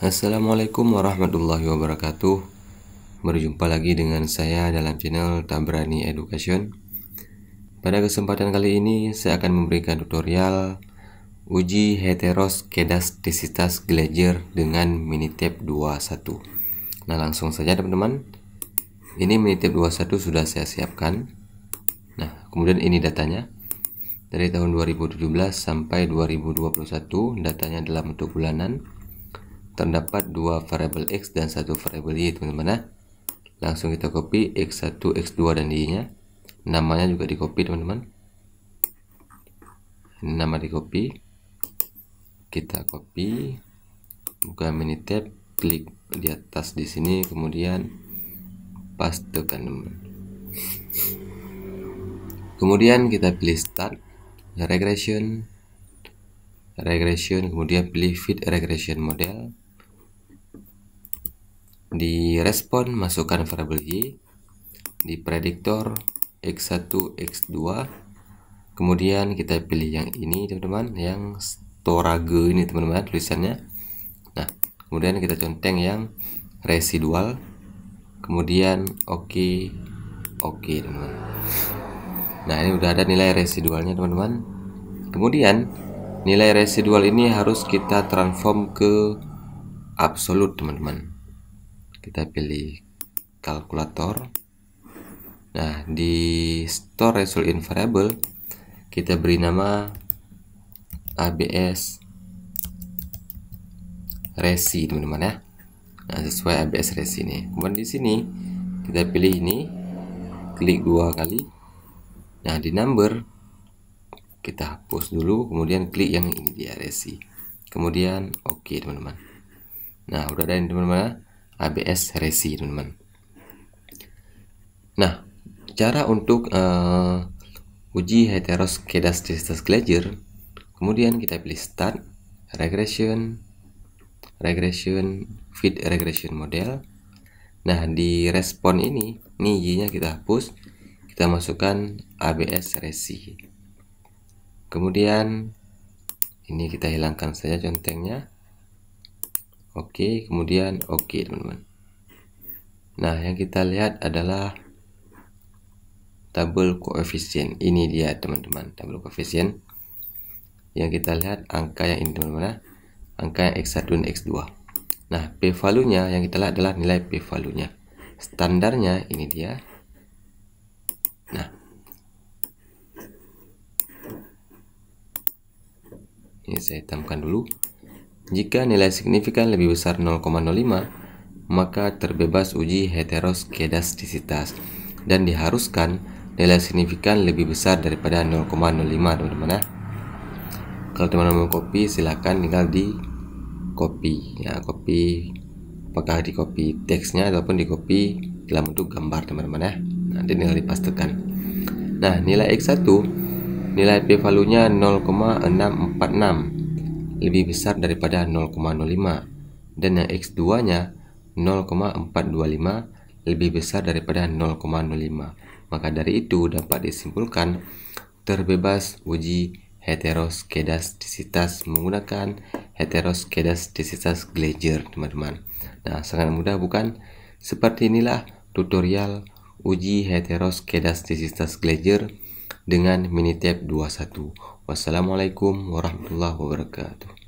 Assalamualaikum warahmatullahi wabarakatuh Berjumpa lagi dengan saya dalam channel Tabrani Education Pada kesempatan kali ini saya akan memberikan tutorial Uji heteroskedastisitas Glazier dengan minitab 21 Nah langsung saja teman-teman Ini minitab 21 sudah saya siapkan Nah kemudian ini datanya dari tahun 2017 sampai 2021 datanya dalam bentuk bulanan terdapat dua variabel x dan satu variabel y teman-teman ya. Langsung kita copy x1, x2 dan y-nya. Namanya juga di copy teman-teman. Nama di copy. Kita copy buka mini tab, klik di atas di sini kemudian paste kan teman. Kemudian kita pilih start regression regression kemudian pilih fit regression model di respon masukkan variable y di prediktor x1 x2 kemudian kita pilih yang ini teman-teman yang storage ini teman-teman tulisannya nah kemudian kita conteng yang residual kemudian oke okay, oke okay, teman nah ini udah ada nilai residualnya teman-teman kemudian nilai residual ini harus kita transform ke absolut teman-teman kita pilih kalkulator nah di store result in variable kita beri nama ABS resi teman-teman ya nah sesuai ABS resi ini kemudian di sini kita pilih ini klik dua kali nah di number kita hapus dulu kemudian klik yang ini dia resi kemudian oke okay, teman-teman nah udah ada ini teman-teman ya. ABS resi teman-teman nah cara untuk uh, uji heteroskedastis distance glacier kemudian kita pilih start regression regression fit regression model nah di respon ini ini y nya kita hapus kita masukkan ABS resi kemudian ini kita hilangkan saja contengnya oke okay, kemudian oke okay, teman-teman nah yang kita lihat adalah tabel koefisien ini dia teman-teman tabel koefisien yang kita lihat angka yang ini teman-teman ya. angka yang x1 dan x2 nah p nya yang kita lihat adalah nilai p nya standarnya ini dia nah ini saya hitamkan dulu jika nilai signifikan lebih besar 0,05, maka terbebas uji heteroskedastisitas dan diharuskan nilai signifikan lebih besar daripada 0,05 teman-teman ya. Kalau teman-teman copy silakan tinggal di copy ya copy apakah di copy teksnya ataupun di copy dalam bentuk gambar teman-teman ya nanti tinggal dipastikan nah nilai X1 nilai p nya 0,646 lebih besar daripada 0,05 dan yang X2-nya 0,425 lebih besar daripada 0,05. Maka dari itu dapat disimpulkan terbebas uji heteroskedastisitas menggunakan heteroskedastisitas Glazer, teman-teman. Nah, sangat mudah bukan? Seperti inilah tutorial uji heteroskedastisitas Glazer dengan Tab 21. Wassalamualaikum warahmatullahi wabarakatuh.